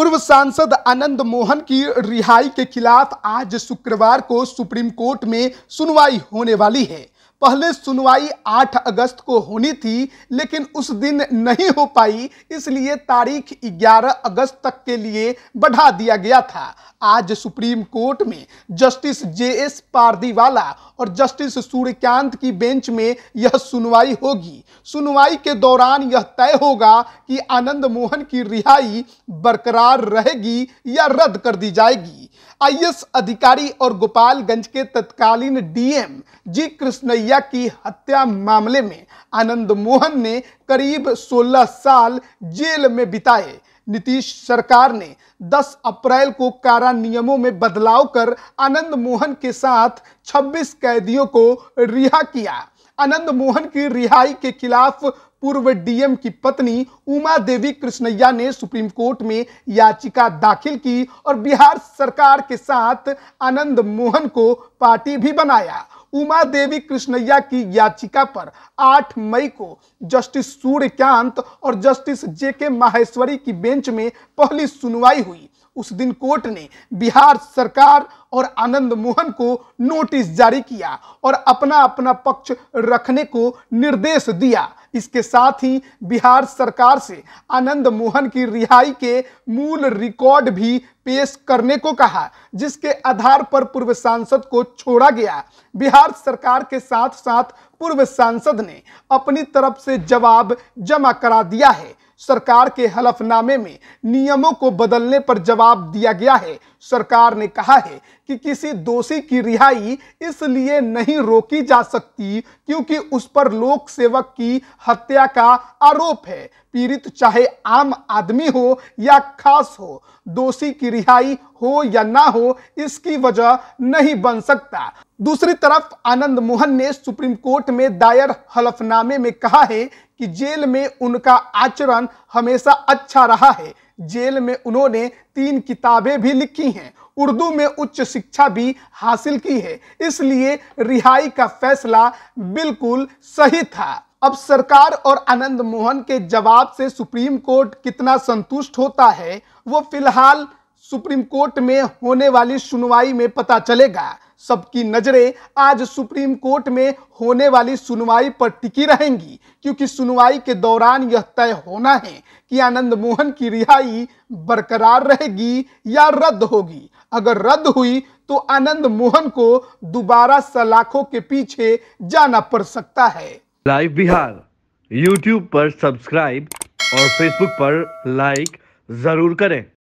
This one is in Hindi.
पूर्व सांसद आनंद मोहन की रिहाई के खिलाफ आज शुक्रवार को सुप्रीम कोर्ट में सुनवाई होने वाली है पहले सुनवाई 8 अगस्त को होनी थी लेकिन उस दिन नहीं हो पाई इसलिए तारीख 11 अगस्त तक के लिए बढ़ा दिया गया था आज सुप्रीम कोर्ट में जस्टिस जे एस पारदीवाला और जस्टिस सूर्यकांत की बेंच में यह सुनवाई होगी सुनवाई के दौरान यह तय होगा कि आनंद मोहन की रिहाई बरकरार रहेगी या रद्द कर दी जाएगी आईएएस अधिकारी और गोपालगंज के तत्कालीन डीएम जी कृष्णैया की हत्या मामले में आनंद मोहन ने करीब 16 साल जेल में बिताए नीतीश सरकार ने 10 अप्रैल को कारा नियमों में बदलाव कर आनंद मोहन के साथ 26 कैदियों को रिहा किया आनंद मोहन की रिहाई के खिलाफ पूर्व डीएम की पत्नी उमा देवी कृष्णैया ने सुप्रीम कोर्ट में याचिका दाखिल की और बिहार सरकार के साथ आनंद मोहन को पार्टी भी बनाया उमा देवी कृष्णैया की याचिका पर 8 मई को जस्टिस सूर्यकांत और जस्टिस जे के माहेश्वरी की बेंच में पहली सुनवाई हुई उस दिन कोर्ट ने बिहार सरकार और आनंद मोहन को नोटिस जारी किया और अपना अपना पक्ष रखने को निर्देश दिया इसके साथ ही बिहार सरकार से आनंद मोहन की रिहाई के मूल रिकॉर्ड भी पेश करने को कहा जिसके आधार पर पूर्व सांसद को छोड़ा गया बिहार सरकार के साथ साथ पूर्व सांसद ने अपनी तरफ से जवाब जमा करा दिया है सरकार के हलफनामे में नियमों को बदलने पर जवाब दिया गया है सरकार ने कहा है कि किसी दोषी की रिहाई इसलिए नहीं रोकी जा सकती क्योंकि उस पर लोक सेवक की हत्या का आरोप है पीड़ित चाहे आम आदमी हो या खास हो दोषी की रिहाई हो या ना हो इसकी वजह नहीं बन सकता दूसरी तरफ आनंद मोहन ने सुप्रीम कोर्ट में दायर हलफनामे में कहा है कि जेल में उनका आचरण हमेशा अच्छा रहा है जेल में उन्होंने तीन किताबें भी लिखी हैं उर्दू में उच्च शिक्षा भी हासिल की है इसलिए रिहाई का फैसला बिल्कुल सही था अब सरकार और आनंद मोहन के जवाब से सुप्रीम कोर्ट कितना संतुष्ट होता है वो फिलहाल सुप्रीम कोर्ट में होने वाली सुनवाई में पता चलेगा सबकी नज़रें आज सुप्रीम कोर्ट में होने वाली सुनवाई पर टिकी रहेंगी क्योंकि सुनवाई के दौरान यह तय होना है कि आनंद मोहन की रिहाई बरकरार रहेगी या रद्द होगी अगर रद्द हुई तो आनंद मोहन को दोबारा सलाखों के पीछे जाना पड़ सकता है लाइव बिहार यूट्यूब पर सब्सक्राइब और फेसबुक पर लाइक जरूर करें